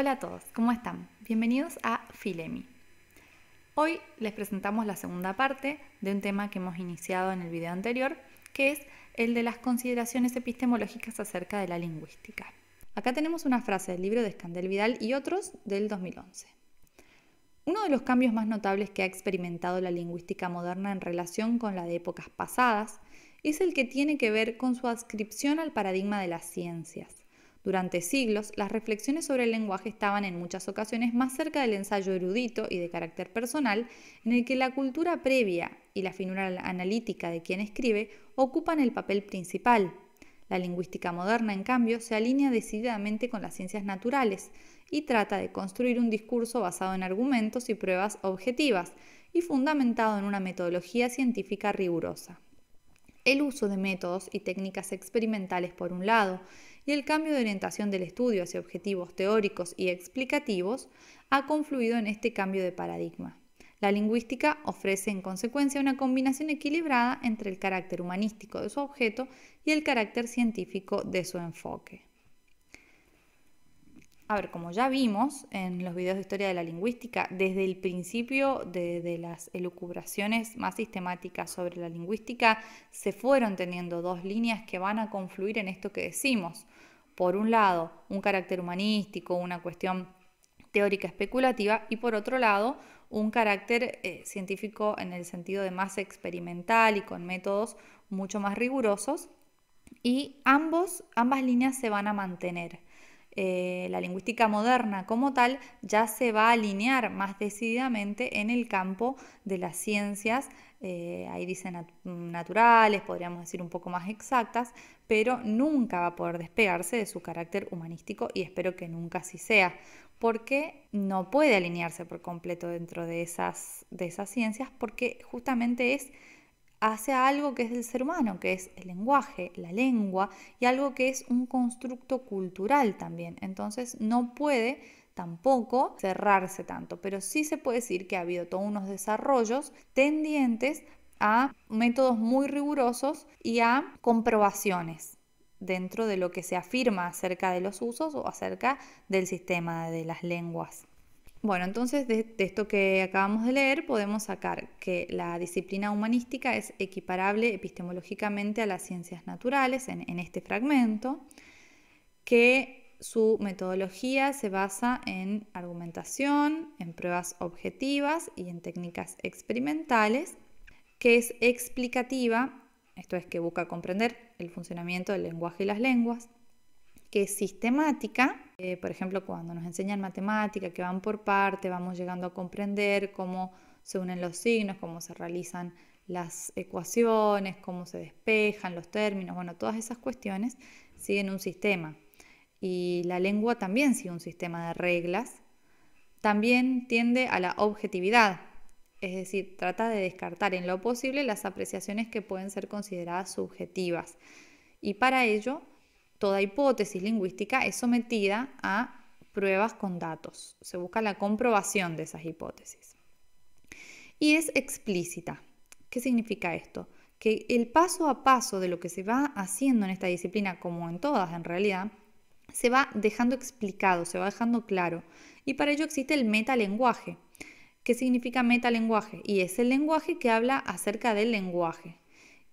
Hola a todos, ¿cómo están? Bienvenidos a Filemi. Hoy les presentamos la segunda parte de un tema que hemos iniciado en el video anterior, que es el de las consideraciones epistemológicas acerca de la lingüística. Acá tenemos una frase del libro de Escandel Vidal y otros del 2011. Uno de los cambios más notables que ha experimentado la lingüística moderna en relación con la de épocas pasadas es el que tiene que ver con su adscripción al paradigma de las ciencias. Durante siglos, las reflexiones sobre el lenguaje estaban en muchas ocasiones más cerca del ensayo erudito y de carácter personal, en el que la cultura previa y la finura analítica de quien escribe ocupan el papel principal. La lingüística moderna, en cambio, se alinea decididamente con las ciencias naturales y trata de construir un discurso basado en argumentos y pruebas objetivas y fundamentado en una metodología científica rigurosa. El uso de métodos y técnicas experimentales por un lado el cambio de orientación del estudio hacia objetivos teóricos y explicativos ha confluido en este cambio de paradigma. La lingüística ofrece en consecuencia una combinación equilibrada entre el carácter humanístico de su objeto y el carácter científico de su enfoque. A ver, como ya vimos en los videos de historia de la lingüística, desde el principio de, las elucubraciones más sistemáticas sobre la lingüística, se fueron teniendo dos líneas que van a confluir en esto que decimos. Por un lado, un carácter humanístico, una cuestión teórica especulativa, y por otro lado, un carácter eh, científico en el sentido de más experimental y con métodos mucho más rigurosos. Y ambos, ambas líneas se van a mantener. Eh, la lingüística moderna como tal ya se va a alinear más decididamente en el campo de las ciencias, eh, ahí dicen naturales, podríamos decir un poco más exactas, pero nunca va a poder despegarse de su carácter humanístico y espero que nunca así sea, porque no puede alinearse por completo dentro de esas, de esas ciencias, porque justamente es hacia algo que es del ser humano, que es el lenguaje, la lengua, y algo que es un constructo cultural también. Entonces no puede tampoco cerrarse tanto, pero sí se puede decir que ha habido todos unos desarrollos tendientes a métodos muy rigurosos y a comprobaciones dentro de lo que se afirma acerca de los usos o acerca del sistema de las lenguas. Bueno, entonces de, esto que acabamos de leer podemos sacar que la disciplina humanística es equiparable epistemológicamente a las ciencias naturales en este fragmento, que su metodología se basa en argumentación, en pruebas objetivas y en técnicas experimentales, que es explicativa, esto es que busca comprender el funcionamiento del lenguaje y las lenguas, que es sistemática, eh, por ejemplo, cuando nos enseñan matemática, que van por parte, vamos llegando a comprender cómo se unen los signos, cómo se realizan las ecuaciones, cómo se despejan los términos, bueno, todas esas cuestiones siguen un sistema. Y la lengua también sigue un sistema de reglas, también tiende a la objetividad, es decir, trata de descartar en lo posible las apreciaciones que pueden ser consideradas subjetivas. Y para ello Toda hipótesis lingüística es sometida a pruebas con datos. Se busca la comprobación de esas hipótesis. Y es explícita. ¿Qué significa esto? Que el paso a paso de lo que se va haciendo en esta disciplina, como en todas en realidad, se va dejando explicado, se va dejando claro. Y para ello existe el metalenguaje. ¿Qué significa metalenguaje? Y es el lenguaje que habla acerca del lenguaje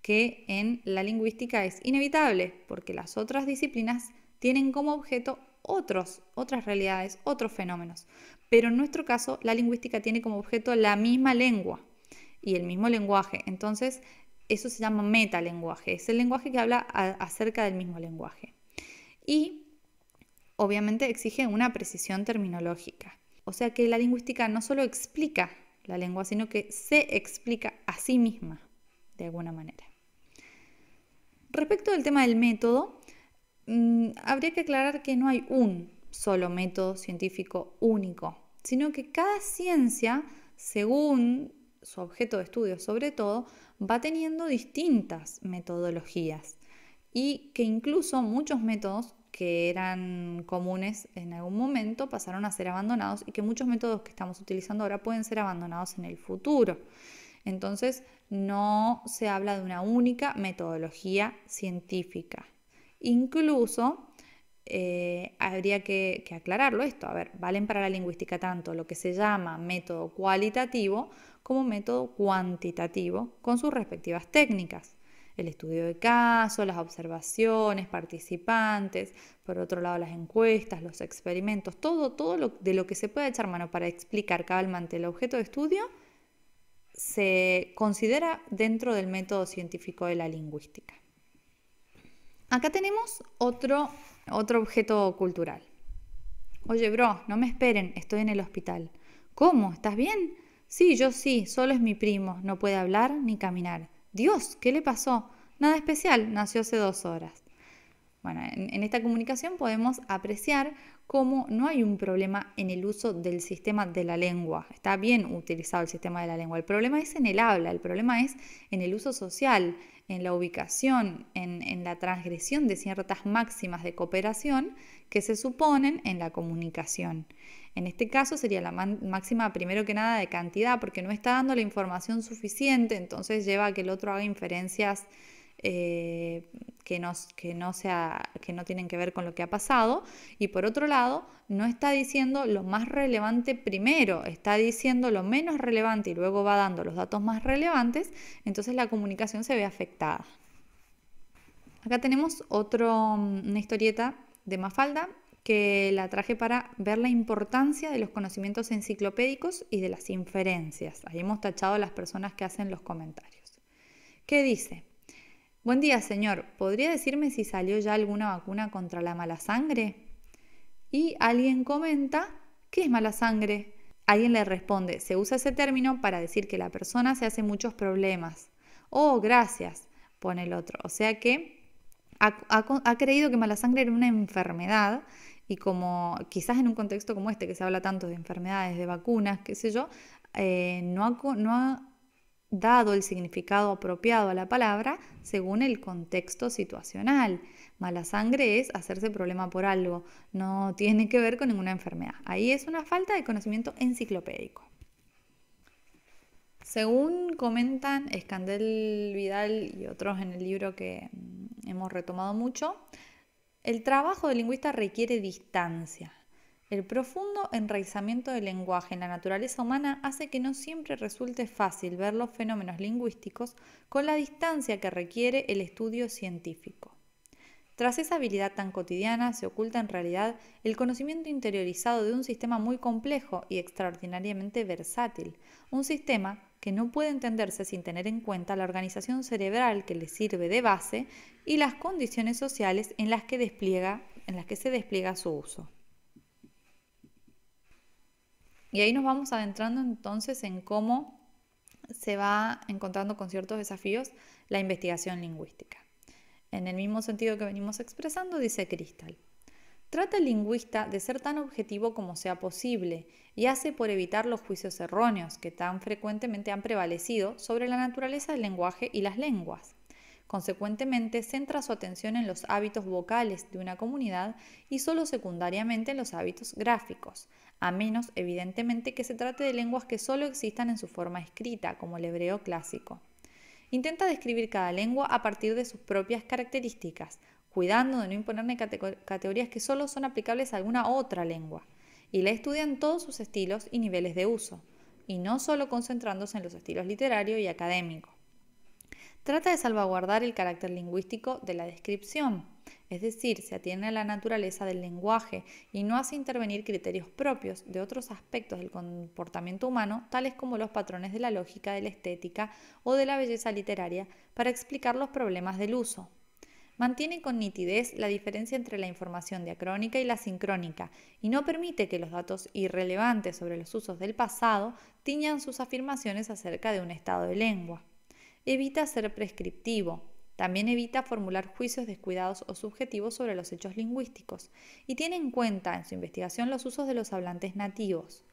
que en la lingüística es inevitable, porque las otras disciplinas tienen como objeto otros, otras realidades, otros fenómenos. Pero en nuestro caso, la lingüística tiene como objeto la misma lengua y el mismo lenguaje. Entonces, eso se llama metalenguaje, es el lenguaje que habla acerca del mismo lenguaje. Y obviamente exige una precisión terminológica. O sea que la lingüística no solo explica la lengua, sino que se explica a sí misma de alguna manera. Respecto del tema del método, mm, habría que aclarar que no hay un solo método científico único, sino que cada ciencia, según su objeto de estudio sobre todo, va teniendo distintas metodologías y que incluso muchos métodos que eran comunes en algún momento pasaron a ser abandonados y que muchos métodos que estamos utilizando ahora pueden ser abandonados en el futuro. Entonces, no se habla de una única metodología científica. Incluso eh, habría que, aclararlo esto. A ver, valen para la lingüística tanto lo que se llama método cualitativo como método cuantitativo con sus respectivas técnicas. El estudio de caso, las observaciones, participantes, por otro lado las encuestas, los experimentos, todo, todo de lo que se pueda echar mano para explicar cabalmente el objeto de estudio se considera dentro del método científico de la lingüística. Acá tenemos otro, otro objeto cultural. Oye, bro, no me esperen, estoy en el hospital. ¿Cómo? ¿Estás bien? Sí, yo sí, solo es mi primo, no puede hablar ni caminar. Dios, ¿qué le pasó? Nada especial, nació hace dos horas. Bueno, en, esta comunicación podemos apreciar cómo no hay un problema en el uso del sistema de la lengua. Está bien utilizado el sistema de la lengua. El problema es en el habla, el problema es en el uso social, en la ubicación, en, en, la transgresión de ciertas máximas de cooperación que se suponen en la comunicación. En este caso sería la máxima primero que nada de cantidad, porque no está dando la información suficiente, entonces lleva a que el otro haga inferencias eh, que, no, que, no sea, que no tienen que ver con lo que ha pasado. Y por otro lado, no está diciendo lo más relevante primero, está diciendo lo menos relevante y luego va dando los datos más relevantes, entonces la comunicación se ve afectada. Acá tenemos otra mm, una historieta de Mafalda que la traje para ver la importancia de los conocimientos enciclopédicos y de las inferencias. Ahí hemos tachado las personas que hacen los comentarios. ¿Qué dice? Buen día, señor. ¿Podría decirme si salió ya alguna vacuna contra la mala sangre? Y alguien comenta, ¿qué es mala sangre? Alguien le responde, se usa ese término para decir que la persona se hace muchos problemas. Oh, gracias, pone el otro. O sea que ha, creído que mala sangre era una enfermedad y como quizás en un contexto como este que se habla tanto de enfermedades, de vacunas, qué sé yo, eh, no ha dado el significado apropiado a la palabra según el contexto situacional. Mala sangre es hacerse problema por algo, no tiene que ver con ninguna enfermedad. Ahí es una falta de conocimiento enciclopédico. Según comentan Escandel Vidal y otros en el libro que mm, hemos retomado mucho, el trabajo del lingüista requiere distancia, el profundo enraizamiento del lenguaje en la naturaleza humana hace que no siempre resulte fácil ver los fenómenos lingüísticos con la distancia que requiere el estudio científico. Tras esa habilidad tan cotidiana se oculta en realidad el conocimiento interiorizado de un sistema muy complejo y extraordinariamente versátil, un sistema que no puede entenderse sin tener en cuenta la organización cerebral que le sirve de base y las condiciones sociales en las que, en las que se despliega su uso. Y ahí nos vamos adentrando entonces en cómo se va encontrando con ciertos desafíos la investigación lingüística. En el mismo sentido que venimos expresando, dice Crystal. Trata el lingüista de ser tan objetivo como sea posible y hace por evitar los juicios erróneos que tan frecuentemente han prevalecido sobre la naturaleza del lenguaje y las lenguas. Consecuentemente, centra su atención en los hábitos vocales de una comunidad y solo secundariamente en los hábitos gráficos, a menos, evidentemente, que se trate de lenguas que solo existan en su forma escrita, como el hebreo clásico. Intenta describir cada lengua a partir de sus propias características, cuidando de no imponerle categorías que solo son aplicables a alguna otra lengua, y la estudia en todos sus estilos y niveles de uso, y no solo concentrándose en los estilos literario y académico trata de salvaguardar el carácter lingüístico de la descripción, es decir, se atiene a la naturaleza del lenguaje y no hace intervenir criterios propios de otros aspectos del comportamiento humano, tales como los patrones de la lógica, de la estética o de la belleza literaria, para explicar los problemas del uso. Mantiene con nitidez la diferencia entre la información diacrónica y la sincrónica y no permite que los datos irrelevantes sobre los usos del pasado tiñan sus afirmaciones acerca de un estado de lengua evita ser prescriptivo, también evita formular juicios descuidados o subjetivos sobre los hechos lingüísticos y tiene en cuenta en su investigación los usos de los hablantes nativos.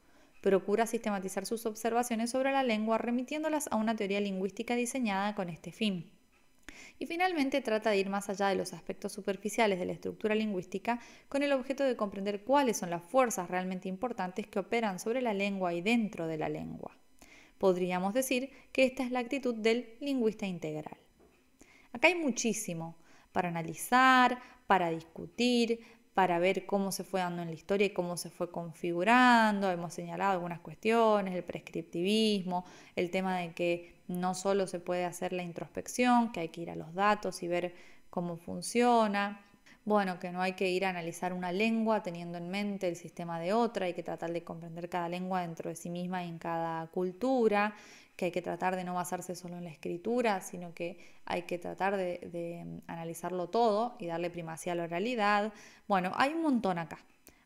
Procura sistematizar sus observaciones sobre la lengua remitiéndolas a una teoría lingüística diseñada con este fin. Y finalmente trata de ir más allá de los aspectos superficiales de la estructura lingüística con el objeto de comprender cuáles son las fuerzas realmente importantes que operan sobre la lengua y dentro de la lengua. Podríamos decir que esta es la actitud del lingüista integral. Acá hay muchísimo para analizar, para discutir, para ver cómo se fue dando en la historia y cómo se fue configurando. Hemos señalado algunas cuestiones, el prescriptivismo, el tema de que no solo se puede hacer la introspección, que hay que ir a los datos y ver cómo funciona, bueno, que no hay que ir a analizar una lengua teniendo en mente el sistema de otra, hay que tratar de comprender cada lengua dentro de sí misma y en cada cultura, que hay que tratar de no basarse solo en la escritura, sino que hay que tratar de, mm, analizarlo todo y darle primacía a la oralidad. Bueno, hay un montón acá.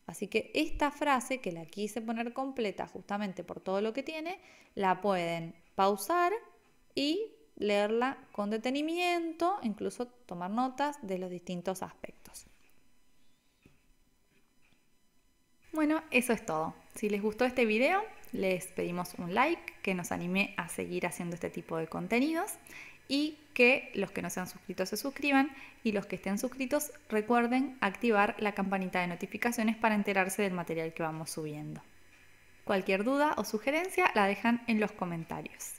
Así que esta frase, que la quise poner completa justamente por todo lo que tiene, la pueden pausar y leerla con detenimiento, incluso tomar notas de los distintos aspectos. Bueno, eso es todo. Si les gustó este video, les pedimos un like que nos anime a seguir haciendo este tipo de contenidos y que los que no sean suscritos se suscriban y los que estén suscritos recuerden activar la campanita de notificaciones para enterarse del material que vamos subiendo. Cualquier duda o sugerencia la dejan en los comentarios.